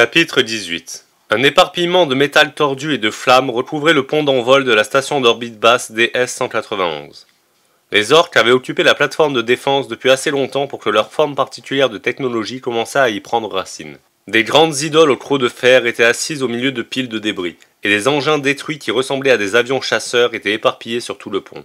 Chapitre 18 Un éparpillement de métal tordu et de flammes recouvrait le pont d'envol de la station d'orbite basse DS-191. Les orques avaient occupé la plateforme de défense depuis assez longtemps pour que leur forme particulière de technologie commençât à y prendre racine. Des grandes idoles aux crocs de fer étaient assises au milieu de piles de débris, et des engins détruits qui ressemblaient à des avions chasseurs étaient éparpillés sur tout le pont.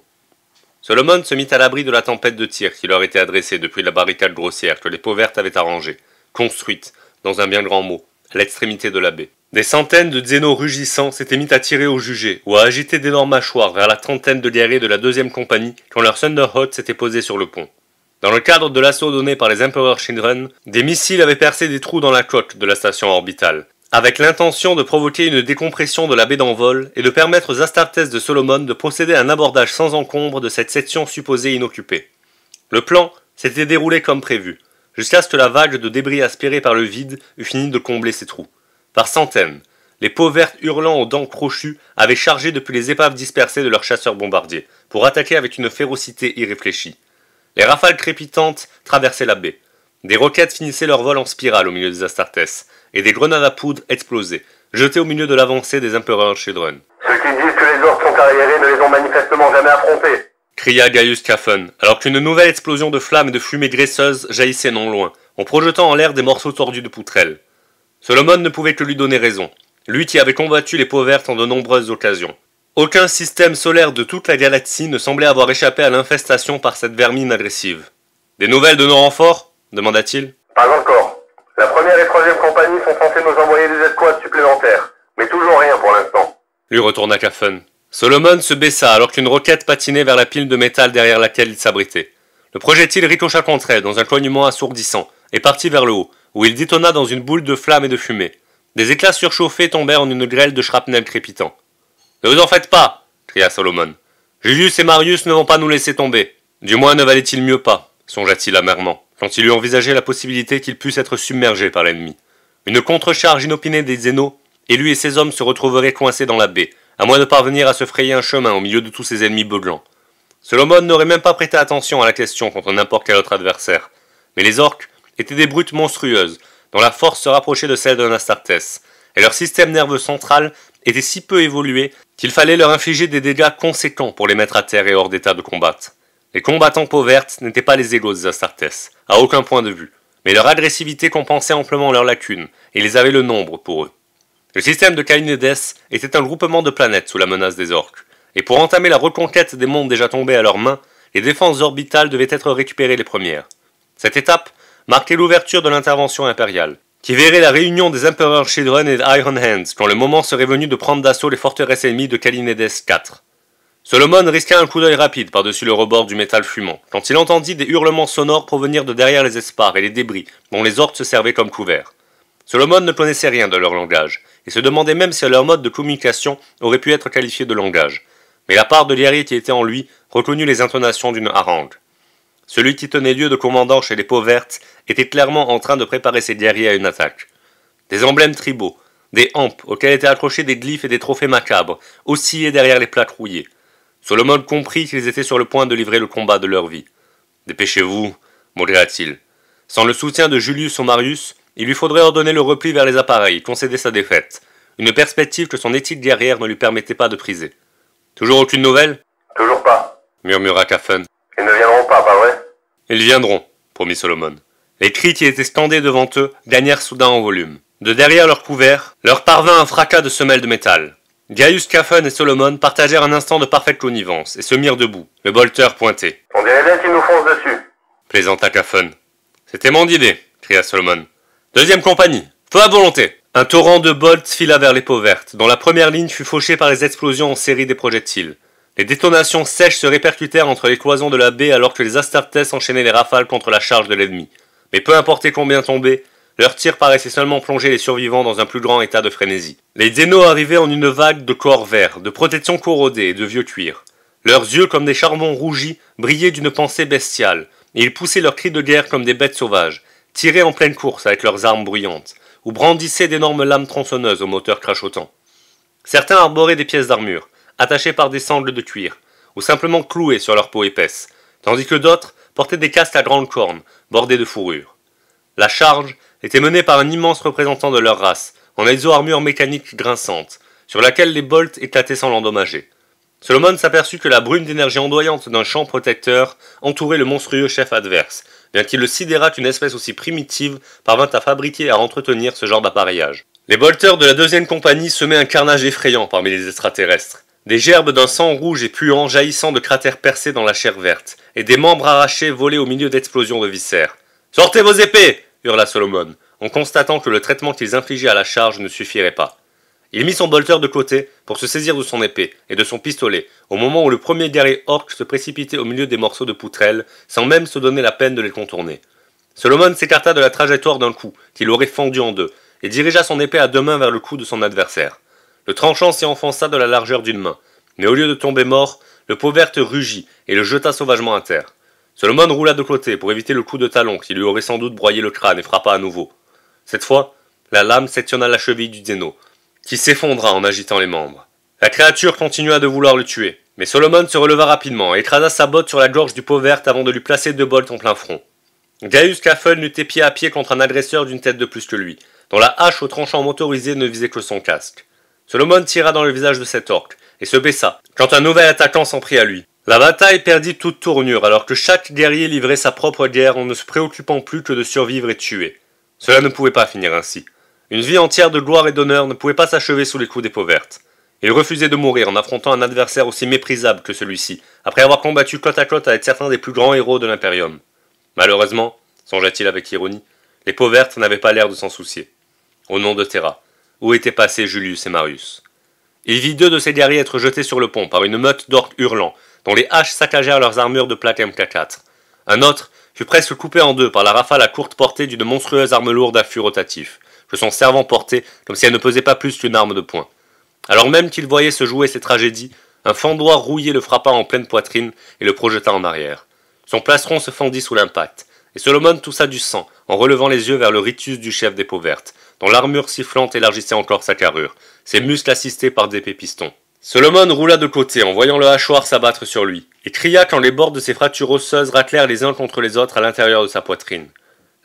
Solomon se mit à l'abri de la tempête de tir qui leur était adressée depuis la barricade grossière que les vertes avaient arrangée, construite, dans un bien grand mot, à l'extrémité de la baie. Des centaines de xénos rugissants s'étaient mis à tirer au jugé ou à agiter d'énormes mâchoires vers la trentaine de guerriers de la deuxième compagnie quand leur Thunderhot s'était posé sur le pont. Dans le cadre de l'assaut donné par les Emperor Shinran, des missiles avaient percé des trous dans la coque de la station orbitale, avec l'intention de provoquer une décompression de la baie d'envol et de permettre aux Astartes de Solomon de procéder à un abordage sans encombre de cette section supposée inoccupée. Le plan s'était déroulé comme prévu jusqu'à ce que la vague de débris aspirés par le vide eût fini de combler ces trous. Par centaines, les peaux vertes hurlant aux dents crochues avaient chargé depuis les épaves dispersées de leurs chasseurs bombardiers, pour attaquer avec une férocité irréfléchie. Les rafales crépitantes traversaient la baie. Des roquettes finissaient leur vol en spirale au milieu des Astartes, et des grenades à poudre explosaient, jetées au milieu de l'avancée des empereurs Children. « Ceux qui disent que les orques sont arriérés ne les ont manifestement jamais affrontés cria Gaius Caffen, alors qu'une nouvelle explosion de flammes et de fumée graisseuse jaillissait non loin, en projetant en l'air des morceaux tordus de poutrelles. Solomon ne pouvait que lui donner raison, lui qui avait combattu les peaux vertes en de nombreuses occasions. Aucun système solaire de toute la galaxie ne semblait avoir échappé à l'infestation par cette vermine agressive. Des nouvelles de nos renforts demanda-t-il. Pas encore. La première et troisième compagnie sont censées nous envoyer des escouades supplémentaires, mais toujours rien pour l'instant. Lui retourna Caffen. Solomon se baissa alors qu'une roquette patinait vers la pile de métal derrière laquelle il s'abritait. Le projectile ricocha contre elle dans un cognement assourdissant et partit vers le haut, où il détonna dans une boule de flammes et de fumée. Des éclats surchauffés tombèrent en une grêle de shrapnel crépitant. Ne vous en faites pas cria Solomon. Julius et Marius ne vont pas nous laisser tomber. Du moins ne valait-il mieux pas, songea-t-il amèrement, quand il eut envisagé la possibilité qu'il puisse être submergé par l'ennemi. Une contrecharge inopinée des Zénos, et lui et ses hommes se retrouveraient coincés dans la baie, à moins de parvenir à se frayer un chemin au milieu de tous ses ennemis beuglants. Solomon n'aurait même pas prêté attention à la question contre n'importe quel autre adversaire. Mais les orques étaient des brutes monstrueuses, dont la force se rapprochait de celle d'un Astartes, et leur système nerveux central était si peu évolué qu'il fallait leur infliger des dégâts conséquents pour les mettre à terre et hors d'état de combattre. Les combattants pauvres n'étaient pas les égaux des Astartes, à aucun point de vue, mais leur agressivité compensait amplement leurs lacunes, et ils avaient le nombre pour eux. Le système de Kalinedes était un groupement de planètes sous la menace des orques, et pour entamer la reconquête des mondes déjà tombés à leurs mains, les défenses orbitales devaient être récupérées les premières. Cette étape marquait l'ouverture de l'intervention impériale, qui verrait la réunion des empereurs Children et Iron Hands quand le moment serait venu de prendre d'assaut les forteresses ennemies de Kalinedes IV. Solomon risqua un coup d'œil rapide par-dessus le rebord du métal fumant, quand il entendit des hurlements sonores provenir de derrière les espars et les débris dont les orques se servaient comme couverts. Solomon ne connaissait rien de leur langage, et se demandait même si leur mode de communication aurait pu être qualifié de langage. Mais la part de guerrier qui était en lui reconnut les intonations d'une harangue. Celui qui tenait lieu de commandant chez les peaux vertes était clairement en train de préparer ses guerriers à une attaque. Des emblèmes tribaux, des hampes auxquelles étaient accrochés des glyphes et des trophées macabres, oscillaient derrière les plaques rouillées. Solomon comprit qu'ils étaient sur le point de livrer le combat de leur vie. Dépêchez-vous, maudira-t-il. Sans le soutien de Julius ou Marius, il lui faudrait ordonner le repli vers les appareils, concéder sa défaite. Une perspective que son éthique guerrière ne lui permettait pas de priser. Toujours aucune nouvelle Toujours pas, murmura Caffen. Ils ne viendront pas, pas vrai Ils viendront, promit Solomon. Les cris qui étaient scandés devant eux gagnèrent soudain en volume. De derrière leur couvert, leur parvint un fracas de semelles de métal. Gaius Caffen et Solomon partagèrent un instant de parfaite connivence et se mirent debout, le bolter pointé. On dirait bien qu'ils nous foncent dessus, plaisanta Caffen. C'était mon idée, cria Solomon. Deuxième compagnie, feu à volonté. Un torrent de bolts fila vers les peaux vertes, dont la première ligne fut fauchée par les explosions en série des projectiles. Les détonations sèches se répercutèrent entre les cloisons de la baie alors que les Astartes enchaînaient les rafales contre la charge de l'ennemi. Mais peu importe combien tombaient, leurs tirs paraissaient seulement plonger les survivants dans un plus grand état de frénésie. Les Dénos arrivaient en une vague de corps verts, de protections corrodées et de vieux cuir. Leurs yeux, comme des charbons rougis, brillaient d'une pensée bestiale, et ils poussaient leurs cris de guerre comme des bêtes sauvages tiraient en pleine course avec leurs armes bruyantes, ou brandissaient d'énormes lames tronçonneuses au moteur crachotant. Certains arboraient des pièces d'armure, attachées par des sangles de cuir, ou simplement clouées sur leur peau épaisse, tandis que d'autres portaient des casques à grandes cornes, bordés de fourrure. La charge était menée par un immense représentant de leur race, en exo-armure mécanique grinçante, sur laquelle les bolts éclataient sans l'endommager. Solomon s'aperçut que la brume d'énergie ondoyante d'un champ protecteur entourait le monstrueux chef adverse, bien qu'il le sidéra qu'une espèce aussi primitive parvint à fabriquer et à entretenir ce genre d'appareillage. Les bolteurs de la deuxième compagnie semaient un carnage effrayant parmi les extraterrestres. Des gerbes d'un sang rouge et puant jaillissant de cratères percés dans la chair verte, et des membres arrachés volaient au milieu d'explosions de viscères. Sortez vos épées hurla Solomon, en constatant que le traitement qu'ils infligeaient à la charge ne suffirait pas. Il mit son bolter de côté pour se saisir de son épée et de son pistolet au moment où le premier guerrier orc se précipitait au milieu des morceaux de poutrelles sans même se donner la peine de les contourner. Solomon s'écarta de la trajectoire d'un coup qui l'aurait fendu en deux et dirigea son épée à deux mains vers le cou de son adversaire. Le tranchant s'y enfonça de la largeur d'une main, mais au lieu de tomber mort, le pauvre verte rugit et le jeta sauvagement à terre. Solomon roula de côté pour éviter le coup de talon qui lui aurait sans doute broyé le crâne et frappa à nouveau. Cette fois, la lame sectionna la cheville du déno, qui s'effondra en agitant les membres. La créature continua de vouloir le tuer, mais Solomon se releva rapidement et écrasa sa botte sur la gorge du pot verte avant de lui placer deux bolts en plein front. Gaius Caffen luttait pied à pied contre un agresseur d'une tête de plus que lui, dont la hache au tranchant motorisé ne visait que son casque. Solomon tira dans le visage de cet orque et se baissa quand un nouvel attaquant s'en prit à lui. La bataille perdit toute tournure alors que chaque guerrier livrait sa propre guerre en ne se préoccupant plus que de survivre et de tuer. Cela ne pouvait pas finir ainsi. Une vie entière de gloire et d'honneur ne pouvait pas s'achever sous les coups des peaux vertes. Il refusait de mourir en affrontant un adversaire aussi méprisable que celui-ci, après avoir combattu côte à côte avec certains des plus grands héros de l'Impérium. Malheureusement, songea-t-il avec ironie, les peaux vertes n'avaient pas l'air de s'en soucier. Au nom de Terra, où étaient passés Julius et Marius Il vit deux de ses guerriers être jetés sur le pont par une meute d'orques hurlants, dont les haches saccagèrent leurs armures de plaque MK4. Un autre fut presque coupé en deux par la rafale à courte portée d'une monstrueuse arme lourde à fût rotatif que son servant portait comme si elle ne pesait pas plus qu'une arme de poing. Alors même qu'il voyait se jouer ces tragédies, un fendoir rouillé le frappa en pleine poitrine et le projeta en arrière. Son plastron se fendit sous l'impact, et Solomon toussa du sang en relevant les yeux vers le ritus du chef des peaux vertes, dont l'armure sifflante élargissait encore sa carrure, ses muscles assistés par des pistons. Solomon roula de côté en voyant le hachoir s'abattre sur lui, et cria quand les bords de ses fractures osseuses raclèrent les uns contre les autres à l'intérieur de sa poitrine.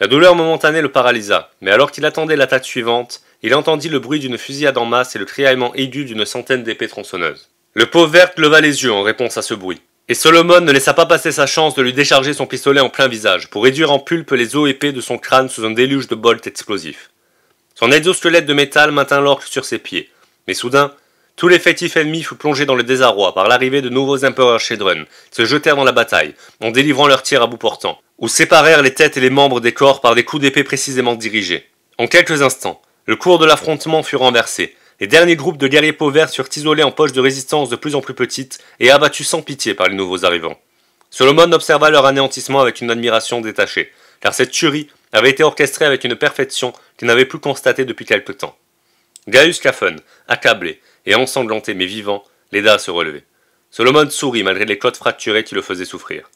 La douleur momentanée le paralysa, mais alors qu'il attendait l'attaque suivante, il entendit le bruit d'une fusillade en masse et le criaillement aigu d'une centaine d'épées tronçonneuses. Le pauvre verte leva les yeux en réponse à ce bruit. Et Solomon ne laissa pas passer sa chance de lui décharger son pistolet en plein visage pour réduire en pulpe les os épais de son crâne sous un déluge de bolts explosifs. Son exosquelette de métal maintint l'orque sur ses pieds, mais soudain, tout les fétifs ennemis fut plongé dans le désarroi par l'arrivée de nouveaux empereurs Shedrun, se jetèrent dans la bataille, en délivrant leurs tirs à bout portant, ou séparèrent les têtes et les membres des corps par des coups d'épée précisément dirigés. En quelques instants, le cours de l'affrontement fut renversé, les derniers groupes de guerriers pauvres furent isolés en poches de résistance de plus en plus petites et abattus sans pitié par les nouveaux arrivants. Solomon observa leur anéantissement avec une admiration détachée, car cette tuerie avait été orchestrée avec une perfection qu'il n'avait plus constatée depuis quelque temps. Gaius Caffen, accablé et ensanglanté mais vivant, l'aida à se relever. Solomon sourit malgré les côtes fracturées qui le faisaient souffrir.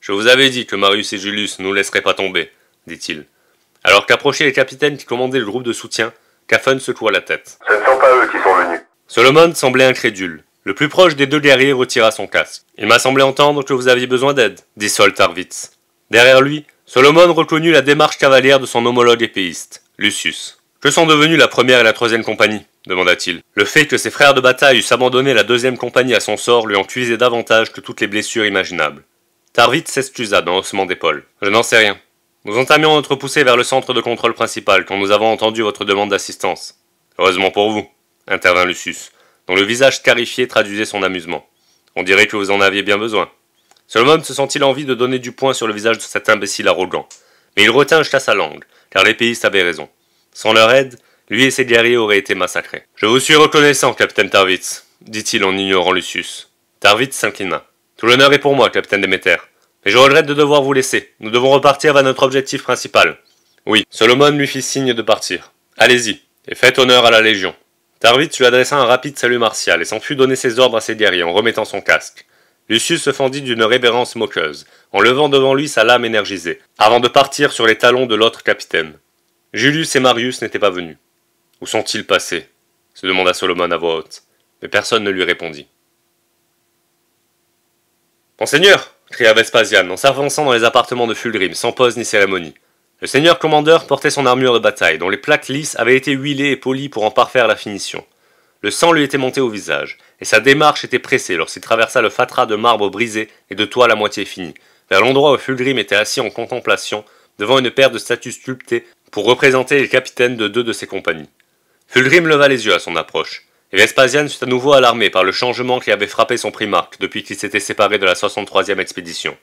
Je vous avais dit que Marius et Julius ne nous laisseraient pas tomber, dit-il. Alors qu'approchait les capitaines qui commandaient le groupe de soutien, Caffen secoua la tête. Ce ne sont pas eux qui sont venus. Solomon semblait incrédule. Le plus proche des deux guerriers retira son casque. Il m'a semblé entendre que vous aviez besoin d'aide, dit Soltarvitz. Derrière lui, Solomon reconnut la démarche cavalière de son homologue épéiste, Lucius. Que sont devenues la première et la troisième compagnie demanda-t-il. Le fait que ses frères de bataille eussent abandonné la deuxième compagnie à son sort lui en cuisait davantage que toutes les blessures imaginables. Tarvit s'excusa d'un haussement d'épaule. « Je n'en sais rien. Nous entamions notre poussée vers le centre de contrôle principal quand nous avons entendu votre demande d'assistance. Heureusement pour vous, intervint Lucius, dont le visage scarifié traduisait son amusement. On dirait que vous en aviez bien besoin. Solomon se sentit l'envie de donner du poing sur le visage de cet imbécile arrogant, mais il retint jusqu'à sa langue, car l'épéiste avait raison. Sans leur aide, lui et ses guerriers auraient été massacrés. Je vous suis reconnaissant, capitaine Tarvitz, dit-il en ignorant Lucius. Tarvitz s'inclina. Tout l'honneur est pour moi, capitaine Demeter. Mais je regrette de devoir vous laisser. Nous devons repartir vers notre objectif principal. Oui, Solomon lui fit signe de partir. Allez-y, et faites honneur à la Légion. Tarvitz lui adressa un rapide salut martial et s'en fut donner ses ordres à ses guerriers en remettant son casque. Lucius se fendit d'une révérence moqueuse, en levant devant lui sa lame énergisée, avant de partir sur les talons de l'autre capitaine. Julius et Marius n'étaient pas venus. Où sont-ils passés se demanda Solomon à voix haute, mais personne ne lui répondit. Monseigneur cria Vespasian en s'avançant dans les appartements de Fulgrim, sans pause ni cérémonie. Le seigneur commandeur portait son armure de bataille, dont les plaques lisses avaient été huilées et polies pour en parfaire la finition. Le sang lui était monté au visage, et sa démarche était pressée lorsqu'il traversa le fatras de marbre brisé et de toile à moitié finie, vers l'endroit où Fulgrim était assis en contemplation devant une paire de statues sculptées pour représenter les capitaines de deux de ses compagnies. Fulgrim leva les yeux à son approche, et Vespasian fut à nouveau alarmé par le changement qui avait frappé son primarque depuis qu'il s'était séparé de la 63e expédition.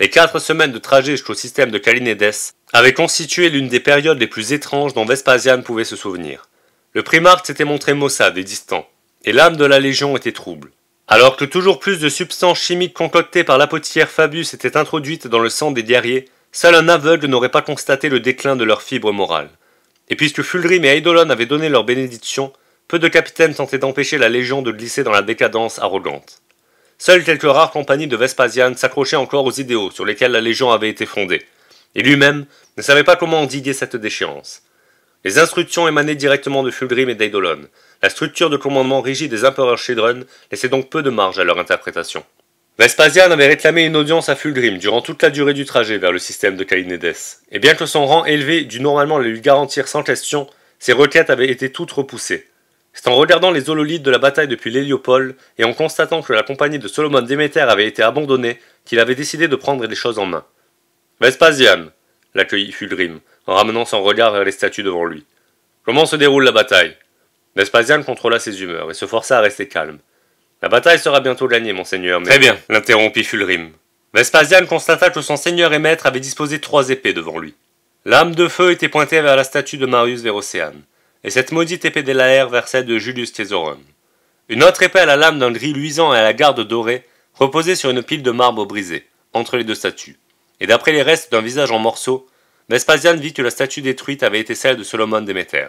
Les quatre semaines de trajet jusqu'au système de Kalinedes avaient constitué l'une des périodes les plus étranges dont Vespasian pouvait se souvenir. Le primarque s'était montré maussade et distant, et l'âme de la Légion était trouble. Alors que toujours plus de substances chimiques concoctées par l'apothicaire Fabius étaient introduites dans le sang des guerriers, Seul un aveugle n'aurait pas constaté le déclin de leur fibre morale. Et puisque Fulgrim et Eidolon avaient donné leur bénédiction, peu de capitaines tentaient d'empêcher la Légion de glisser dans la décadence arrogante. Seules quelques rares compagnies de Vespasian s'accrochaient encore aux idéaux sur lesquels la Légion avait été fondée, et lui-même ne savait pas comment endiguer cette déchéance. Les instructions émanaient directement de Fulgrim et d'Eidolon. La structure de commandement rigide des empereurs Shedron laissait donc peu de marge à leur interprétation. Vespasian avait réclamé une audience à Fulgrim durant toute la durée du trajet vers le système de Kalinedes, et bien que son rang élevé dût normalement le lui garantir sans question, ses requêtes avaient été toutes repoussées. C'est en regardant les hololithes de la bataille depuis l'Héliopole et en constatant que la compagnie de Solomon Déméter avait été abandonnée qu'il avait décidé de prendre les choses en main. Vespasian l'accueillit Fulgrim, en ramenant son regard vers les statues devant lui. Comment se déroule la bataille Vespasian contrôla ses humeurs et se força à rester calme. La bataille sera bientôt gagnée, monseigneur. Mais... Très bien, l'interrompit Fulrim. Vespasian constata que son seigneur et maître avait disposé trois épées devant lui. L'âme de feu était pointée vers la statue de Marius Verocean, et cette maudite épée d'Elaer vers celle de Julius Thésoron. Une autre épée à la lame d'un gris luisant et à la garde dorée reposait sur une pile de marbre brisée, entre les deux statues. Et d'après les restes d'un visage en morceaux, Vespasian vit que la statue détruite avait été celle de Solomon Déméter.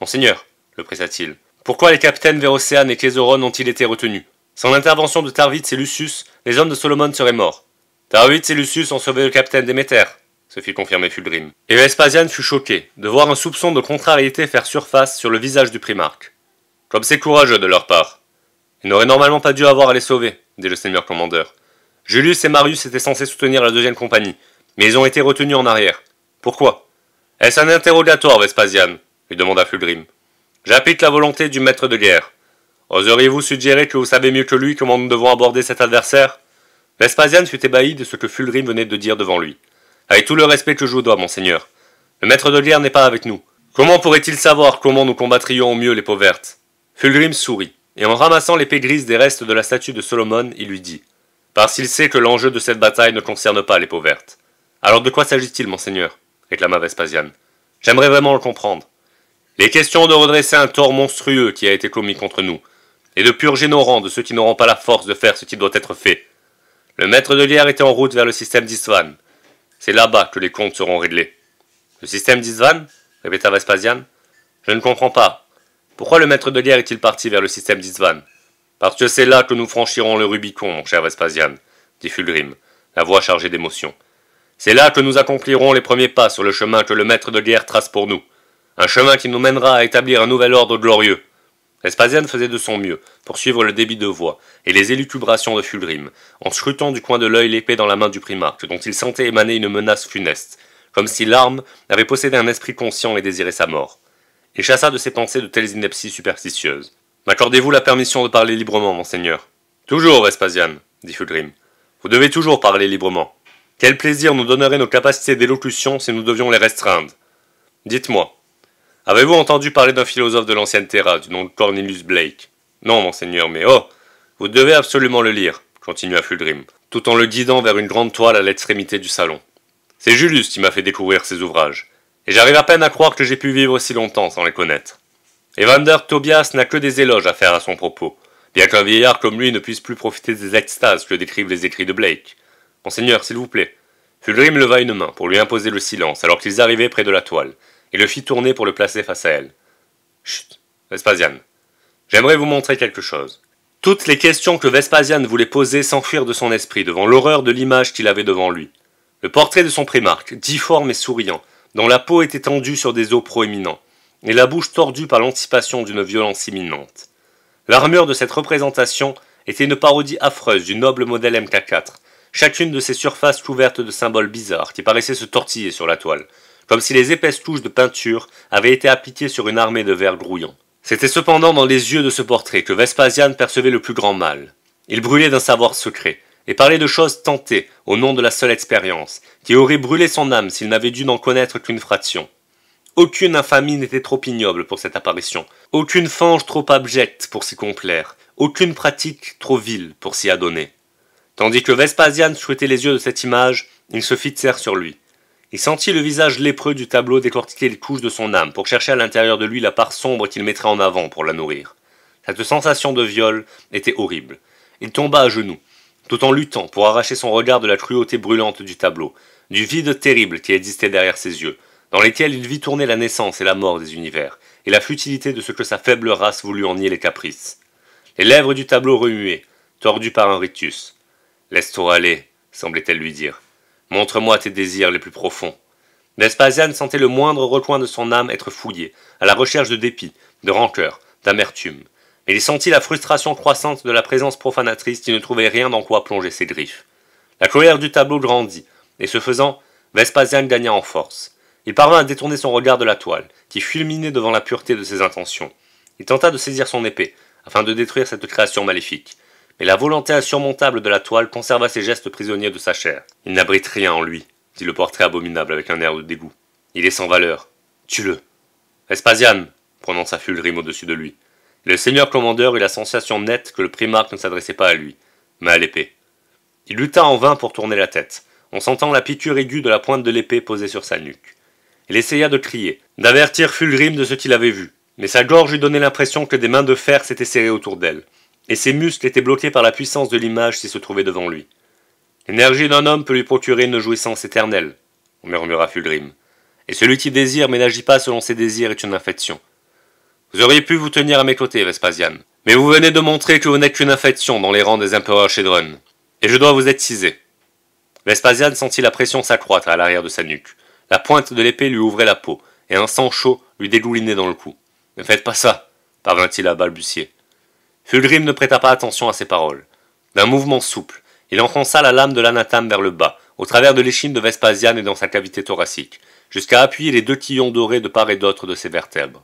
Monseigneur, le pressa-t-il, pourquoi les capitaines Vérocéane et Clésoron ont-ils été retenus Sans l'intervention de Tarvitz et Lucius, les hommes de Solomon seraient morts. Tarvitz et Lucius ont sauvé le capitaine Déméter, se fit confirmer Fulgrim. Et Vespasian fut choqué de voir un soupçon de contrariété faire surface sur le visage du primarque. Comme c'est courageux de leur part. Ils n'auraient normalement pas dû avoir à les sauver, dit le seigneur commandeur. Julius et Marius étaient censés soutenir la deuxième compagnie, mais ils ont été retenus en arrière. Pourquoi Est-ce un interrogatoire, Vespasian lui demanda Fulgrim. J'applique la volonté du maître de guerre. Oseriez-vous suggérer que vous savez mieux que lui comment nous devons aborder cet adversaire Vespasian fut ébahi de ce que Fulgrim venait de dire devant lui. Avec tout le respect que je vous dois, monseigneur, le maître de guerre n'est pas avec nous. Comment pourrait-il savoir comment nous combattrions au mieux les peaux vertes Fulgrim sourit, et en ramassant l'épée grise des restes de la statue de Solomon, il lui dit Parce qu'il sait que l'enjeu de cette bataille ne concerne pas les peaux vertes. Alors de quoi s'agit-il, monseigneur réclama Vespasian. « J'aimerais vraiment le comprendre. Les questions de redresser un tort monstrueux qui a été commis contre nous, et de purger nos rangs de ceux qui n'auront pas la force de faire ce qui doit être fait. Le maître de guerre était en route vers le système d'Isvan. C'est là-bas que les comptes seront réglés. Le système d'Isvan répéta Vespasian. Je ne comprends pas. Pourquoi le maître de guerre est-il parti vers le système d'Isvan Parce que c'est là que nous franchirons le Rubicon, mon cher Vespasian, dit Fulgrim, la voix chargée d'émotion. C'est là que nous accomplirons les premiers pas sur le chemin que le maître de guerre trace pour nous. Un chemin qui nous mènera à établir un nouvel ordre glorieux. Vespasian faisait de son mieux pour suivre le débit de voix et les élucubrations de Fulgrim, en scrutant du coin de l'œil l'épée dans la main du primarque, dont il sentait émaner une menace funeste, comme si l'arme avait possédé un esprit conscient et désirait sa mort. Il chassa de ses pensées de telles inepties superstitieuses. M'accordez-vous la permission de parler librement, monseigneur Toujours, Vespasian, » dit Fulgrim. Vous devez toujours parler librement. Quel plaisir nous donneraient nos capacités d'élocution si nous devions les restreindre Dites-moi, Avez-vous entendu parler d'un philosophe de l'ancienne Terra, du nom de Cornelius Blake Non, monseigneur, mais oh Vous devez absolument le lire, continua Fulgrim, tout en le guidant vers une grande toile à l'extrémité du salon. C'est Julius qui m'a fait découvrir ses ouvrages, et j'arrive à peine à croire que j'ai pu vivre si longtemps sans les connaître. Evander Tobias n'a que des éloges à faire à son propos, bien qu'un vieillard comme lui ne puisse plus profiter des extases que décrivent les écrits de Blake. Monseigneur, s'il vous plaît. Fulgrim leva une main pour lui imposer le silence alors qu'ils arrivaient près de la toile, et le fit tourner pour le placer face à elle. Chut, Vespasian, j'aimerais vous montrer quelque chose. Toutes les questions que Vespasian voulait poser s'enfuirent de son esprit devant l'horreur de l'image qu'il avait devant lui. Le portrait de son primarque, difforme et souriant, dont la peau était tendue sur des os proéminents, et la bouche tordue par l'anticipation d'une violence imminente. L'armure de cette représentation était une parodie affreuse du noble modèle MK4, chacune de ses surfaces couvertes de symboles bizarres qui paraissaient se tortiller sur la toile, comme si les épaisses touches de peinture avaient été appliquées sur une armée de verres grouillants. C'était cependant dans les yeux de ce portrait que Vespasian percevait le plus grand mal. Il brûlait d'un savoir secret, et parlait de choses tentées au nom de la seule expérience, qui aurait brûlé son âme s'il n'avait dû n'en connaître qu'une fraction. Aucune infamie n'était trop ignoble pour cette apparition, aucune fange trop abjecte pour s'y complaire, aucune pratique trop vile pour s'y adonner. Tandis que Vespasian souhaitait les yeux de cette image, il se fixèrent sur lui. Il sentit le visage lépreux du tableau décortiquer les couches de son âme pour chercher à l'intérieur de lui la part sombre qu'il mettrait en avant pour la nourrir. Cette sensation de viol était horrible. Il tomba à genoux, tout en luttant pour arracher son regard de la cruauté brûlante du tableau, du vide terrible qui existait derrière ses yeux, dans lesquels il vit tourner la naissance et la mort des univers, et la futilité de ce que sa faible race voulut en nier les caprices. Les lèvres du tableau remuaient, tordues par un rictus. Laisse-toi aller, semblait-elle lui dire. Montre-moi tes désirs les plus profonds. Vespasian sentait le moindre recoin de son âme être fouillé, à la recherche de dépit, de rancœur, d'amertume. il sentit la frustration croissante de la présence profanatrice qui ne trouvait rien dans quoi plonger ses griffes. La colère du tableau grandit, et ce faisant, Vespasian gagna en force. Il parvint à détourner son regard de la toile, qui fulminait devant la pureté de ses intentions. Il tenta de saisir son épée, afin de détruire cette création maléfique et la volonté insurmontable de la toile conserva ses gestes prisonniers de sa chair. Il n'abrite rien en lui, dit le portrait abominable avec un air de dégoût. Il est sans valeur. Tue-le. espasian prononça Fulgrim au-dessus de lui. Le seigneur commandeur eut la sensation nette que le primarque ne s'adressait pas à lui, mais à l'épée. Il lutta en vain pour tourner la tête, en sentant la piqûre aiguë de la pointe de l'épée posée sur sa nuque. Il essaya de crier, d'avertir Fulgrim de ce qu'il avait vu, mais sa gorge eut donné l'impression que des mains de fer s'étaient serrées autour d'elle et ses muscles étaient bloqués par la puissance de l'image qui se trouvait devant lui. L'énergie d'un homme peut lui procurer une jouissance éternelle, murmura Fulgrim, et celui qui désire mais n'agit pas selon ses désirs est une infection. Vous auriez pu vous tenir à mes côtés, Vespasian, mais vous venez de montrer que vous n'êtes qu'une infection dans les rangs des empereurs Shedron, et je dois vous être exciser. Vespasian sentit la pression s'accroître à l'arrière de sa nuque. La pointe de l'épée lui ouvrait la peau, et un sang chaud lui dégoulinait dans le cou. Ne faites pas ça, parvint-il à balbutier. Fulgrim ne prêta pas attention à ses paroles. D'un mouvement souple, il enfonça la lame de l'anathame vers le bas, au travers de l'échine de Vespasian et dans sa cavité thoracique, jusqu'à appuyer les deux quillons dorés de part et d'autre de ses vertèbres.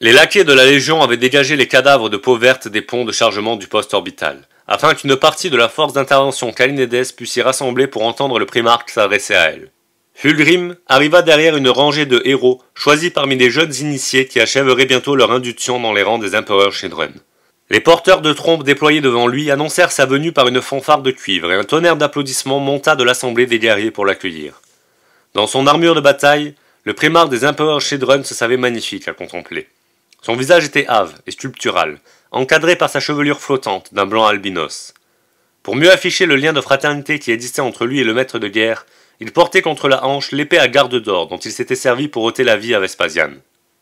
Les laquais de la Légion avaient dégagé les cadavres de peau verte des ponts de chargement du poste orbital, afin qu'une partie de la force d'intervention Kalinédès puisse y rassembler pour entendre le primarque s'adresser à elle. Fulgrim arriva derrière une rangée de héros choisis parmi les jeunes initiés qui achèveraient bientôt leur induction dans les rangs des empereurs Shedren. Les porteurs de trompes déployés devant lui annoncèrent sa venue par une fanfare de cuivre et un tonnerre d'applaudissements monta de l'assemblée des guerriers pour l'accueillir. Dans son armure de bataille, le primar des empereurs Shedrun se savait magnifique à contempler. Son visage était hâve et sculptural, encadré par sa chevelure flottante d'un blanc albinos. Pour mieux afficher le lien de fraternité qui existait entre lui et le maître de guerre, il portait contre la hanche l'épée à garde d'or dont il s'était servi pour ôter la vie à Vespasian.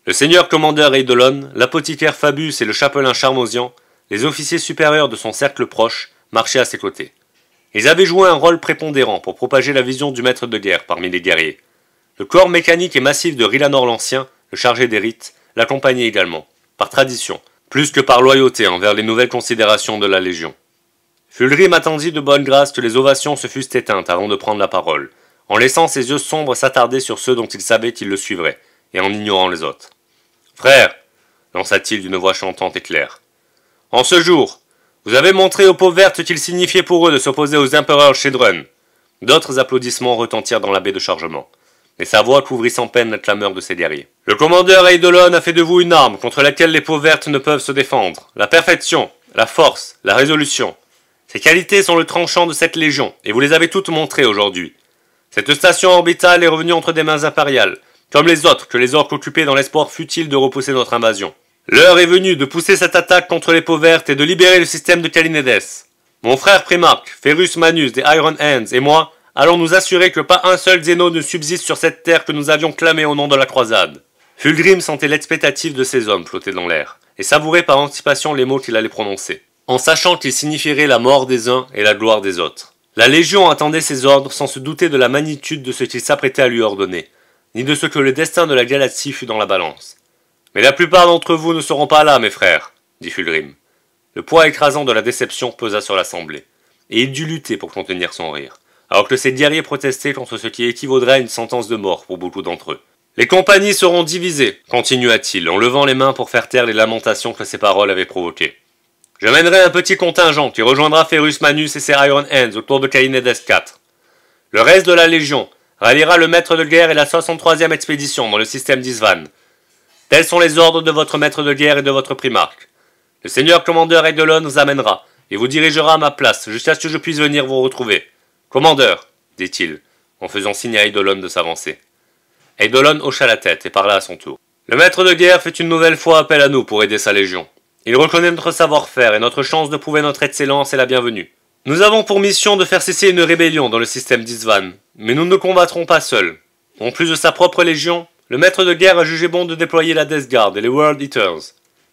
Le seigneur commandeur Eidolon, l'apothicaire Fabius et le chapelain Charmosian, les officiers supérieurs de son cercle proche, marchaient à ses côtés. Ils avaient joué un rôle prépondérant pour propager la vision du maître de guerre parmi les guerriers. Le corps mécanique et massif de Rilanor l'Ancien, le chargé des rites, l'accompagnait également, par tradition, plus que par loyauté envers les nouvelles considérations de la Légion. Fulgrim attendit de bonne grâce que les ovations se fussent éteintes avant de prendre la parole, en laissant ses yeux sombres s'attarder sur ceux dont il savait qu'ils le suivraient, et en ignorant les autres. Frère, lança-t-il d'une voix chantante et claire, en ce jour, vous avez montré aux pauvres vertes ce qu'il signifiait pour eux de s'opposer aux empereurs Shedrun. D'autres applaudissements retentirent dans la baie de chargement, mais sa voix couvrit sans peine la clameur de ses guerriers. Le commandeur Eidolon a fait de vous une arme contre laquelle les pauvres vertes ne peuvent se défendre. La perfection, la force, la résolution. Ces qualités sont le tranchant de cette légion, et vous les avez toutes montrées aujourd'hui. Cette station orbitale est revenue entre des mains impériales, comme les autres que les orques occupaient dans l'espoir futile de repousser notre invasion. L'heure est venue de pousser cette attaque contre les peaux vertes et de libérer le système de Kalinedes. Mon frère Primarch, Ferus Manus des Iron Hands et moi allons nous assurer que pas un seul Zeno ne subsiste sur cette terre que nous avions clamé au nom de la croisade. Fulgrim sentait l'expectative de ces hommes flotter dans l'air, et savourait par anticipation les mots qu'il allait prononcer, en sachant qu'ils signifieraient la mort des uns et la gloire des autres. La Légion attendait ses ordres sans se douter de la magnitude de ce qu'il s'apprêtait à lui ordonner, ni de ce que le destin de la galaxie fut dans la balance. Mais la plupart d'entre vous ne seront pas là, mes frères, dit Fulgrim. Le poids écrasant de la déception pesa sur l'assemblée, et il dut lutter pour contenir son rire, alors que ses guerriers protestaient contre ce qui équivaudrait à une sentence de mort pour beaucoup d'entre eux. Les compagnies seront divisées, continua-t-il en levant les mains pour faire taire les lamentations que ses paroles avaient provoquées. Je mènerai un petit contingent qui rejoindra Ferus Manus et ses Iron Hands autour de Kalinedes IV. »« Le reste de la Légion ralliera le maître de guerre et la 63e expédition dans le système d'Isvan. Tels sont les ordres de votre maître de guerre et de votre primarque. Le seigneur commandeur Eidolon vous amènera et vous dirigera à ma place jusqu'à ce que je puisse venir vous retrouver. Commandeur, dit-il, en faisant signe à Eidolon de s'avancer. Eidolon hocha la tête et parla à son tour. Le maître de guerre fait une nouvelle fois appel à nous pour aider sa légion. Il reconnaît notre savoir-faire et notre chance de prouver notre excellence est la bienvenue. Nous avons pour mission de faire cesser une rébellion dans le système d'Isvan, mais nous ne combattrons pas seuls. En plus de sa propre légion, le maître de guerre a jugé bon de déployer la Death Guard et les World Eaters.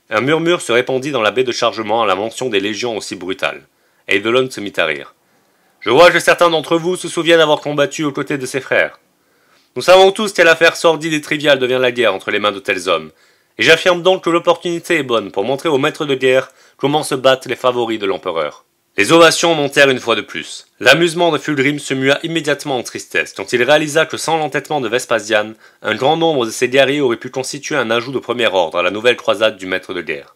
Un murmure se répandit dans la baie de chargement à la mention des légions aussi brutales. Eidolon se mit à rire. Je vois que certains d'entre vous se souviennent avoir combattu aux côtés de ses frères. Nous savons tous quelle affaire sordide et triviale devient la guerre entre les mains de tels hommes, et j'affirme donc que l'opportunité est bonne pour montrer au maître de guerre comment se battent les favoris de l'empereur. Les ovations montèrent une fois de plus. L'amusement de Fulgrim se mua immédiatement en tristesse quand il réalisa que sans l'entêtement de Vespasian, un grand nombre de ces guerriers auraient pu constituer un ajout de premier ordre à la nouvelle croisade du maître de guerre.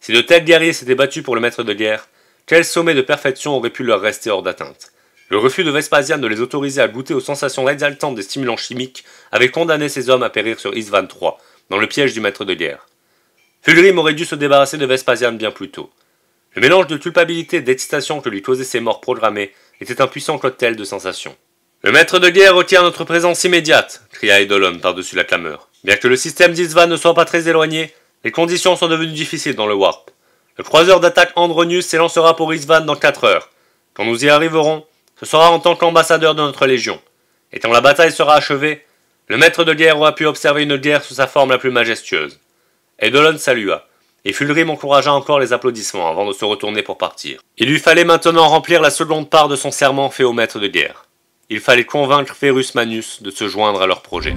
Si de tels guerriers s'étaient battus pour le maître de guerre, quel sommet de perfection aurait pu leur rester hors d'atteinte Le refus de Vespasian de les autoriser à goûter aux sensations exaltantes des stimulants chimiques avait condamné ces hommes à périr sur Isvan III, dans le piège du maître de guerre. Fulgrim aurait dû se débarrasser de Vespasian bien plus tôt. Le mélange de culpabilité et d'excitation que lui causaient ses morts programmées était un puissant cocktail de sensations. Le maître de guerre requiert notre présence immédiate, cria Eidolon par-dessus la clameur. Bien que le système d'Isvan ne soit pas très éloigné, les conditions sont devenues difficiles dans le warp. Le croiseur d'attaque Andronius s'élancera pour Isvan dans 4 heures. Quand nous y arriverons, ce sera en tant qu'ambassadeur de notre légion. Et quand la bataille sera achevée, le maître de guerre aura pu observer une guerre sous sa forme la plus majestueuse. Edelon salua, et Fulgrim encouragea encore les applaudissements avant de se retourner pour partir. Il lui fallait maintenant remplir la seconde part de son serment fait au maître de guerre. Il fallait convaincre Ferus Manus de se joindre à leur projet.